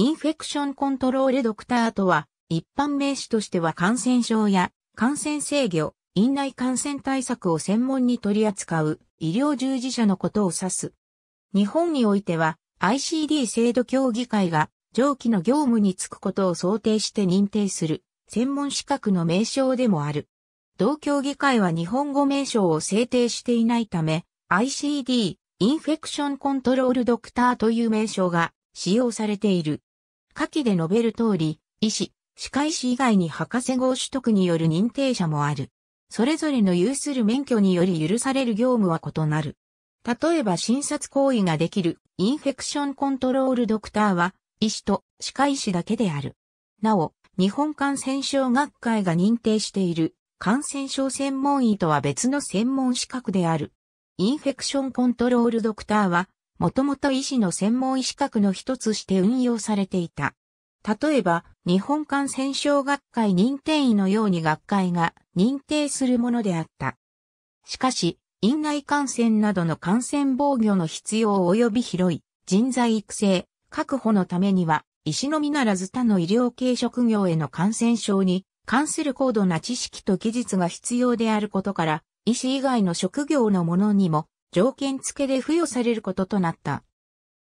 インフェクションコントロールドクターとは、一般名詞としては感染症や感染制御、院内感染対策を専門に取り扱う医療従事者のことを指す。日本においては ICD 制度協議会が上記の業務に就くことを想定して認定する専門資格の名称でもある。同協議会は日本語名称を制定していないため ICD インフェクションコントロールドクターという名称が使用されている。下記で述べる通り、医師、歯科医師以外に博士号取得による認定者もある。それぞれの有する免許により許される業務は異なる。例えば診察行為ができるインフェクションコントロールドクターは医師と歯科医師だけである。なお、日本感染症学会が認定している感染症専門医とは別の専門資格である。インフェクションコントロールドクターは、もともと医師の専門医資格の一つして運用されていた。例えば、日本感染症学会認定医のように学会が認定するものであった。しかし、院内感染などの感染防御の必要及び広い人材育成、確保のためには、医師のみならず他の医療系職業への感染症に関する高度な知識と技術が必要であることから、医師以外の職業のものにも条件付けで付与されることとなった。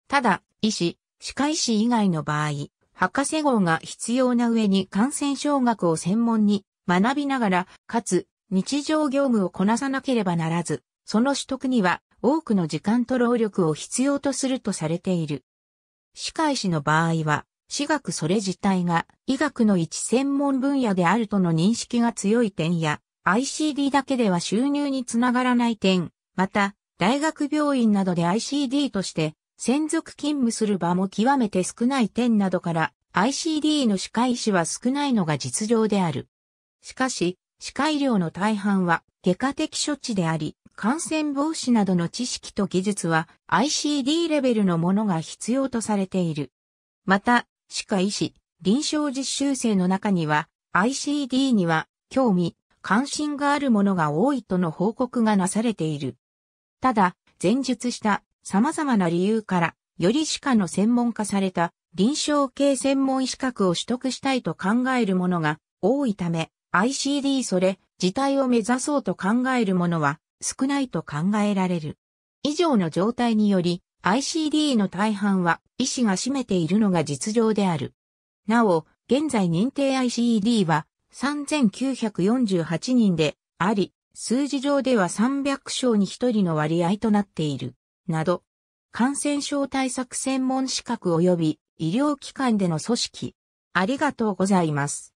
ただ、医師、歯科医師以外の場合、博士号が必要な上に感染症学を専門に学びながら、かつ日常業務をこなさなければならず、その取得には多くの時間と労力を必要とするとされている。歯科医師の場合は、私学それ自体が医学の一専門分野であるとの認識が強い点や、ICD だけでは収入につながらない点、また、大学病院などで ICD として専属勤務する場も極めて少ない点などから ICD の歯科医師は少ないのが実情である。しかし、歯科医療の大半は外科的処置であり、感染防止などの知識と技術は ICD レベルのものが必要とされている。また、歯科医師、臨床実習生の中には ICD には興味、関心があるものが多いとの報告がなされている。ただ、前述した様々な理由から、より歯科の専門化された臨床系専門医資格を取得したいと考える者が多いため、ICD それ自体を目指そうと考える者は少ないと考えられる。以上の状態により、ICD の大半は医師が占めているのが実情である。なお、現在認定 ICD は3948人であり、数字上では300床に1人の割合となっている。など、感染症対策専門資格及び医療機関での組織。ありがとうございます。